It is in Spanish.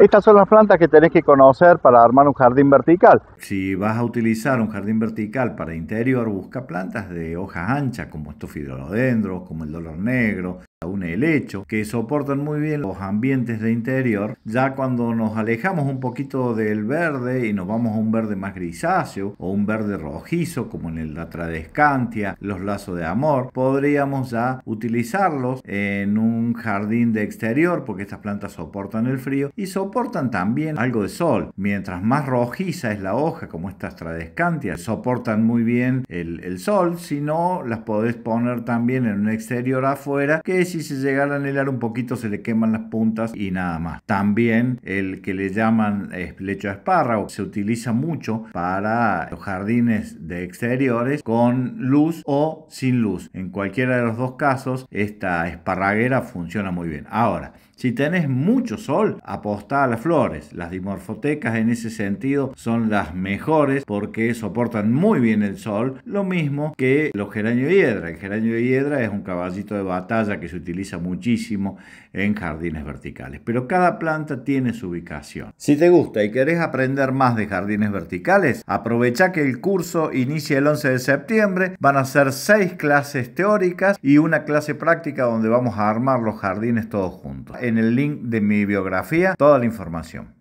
Estas son las plantas que tenés que conocer para armar un jardín vertical. Si vas a utilizar un jardín vertical para interior, busca plantas de hojas anchas como estos Fidrolodendros, como el dolor negro, un el hecho, que soportan muy bien los ambientes de interior. Ya cuando nos alejamos un poquito del verde y nos vamos a un verde más grisáceo o un verde rojizo como en el tradescantia, los lazos de amor, podríamos ya utilizarlos en un jardín de exterior porque estas plantas soportan el frío y soportan también algo de sol. Mientras más rojiza es la hoja, como estas Tradescantias, soportan muy bien el, el sol, si no las podés poner también en un exterior afuera que si se llega a anhelar un poquito se le queman las puntas y nada más. También el que le llaman eh, lecho de espárrago se utiliza mucho para los jardines de exteriores con luz o sin luz. En cualquiera de los dos casos esta esparraguera funciona muy bien. Ahora, si tenés mucho sol, apostá a las flores. Las dimorfotecas en ese sentido son las mejores porque soportan muy bien el sol, lo mismo que los geranio hiedra. El geranio hiedra es un caballito de batalla que se utiliza muchísimo en jardines verticales. Pero cada planta tiene su ubicación. Si te gusta y querés aprender más de jardines verticales, aprovecha que el curso inicia el 11 de septiembre. Van a ser seis clases teóricas y una clase práctica donde vamos a armar los jardines todos juntos. En el link de mi biografía, toda la información.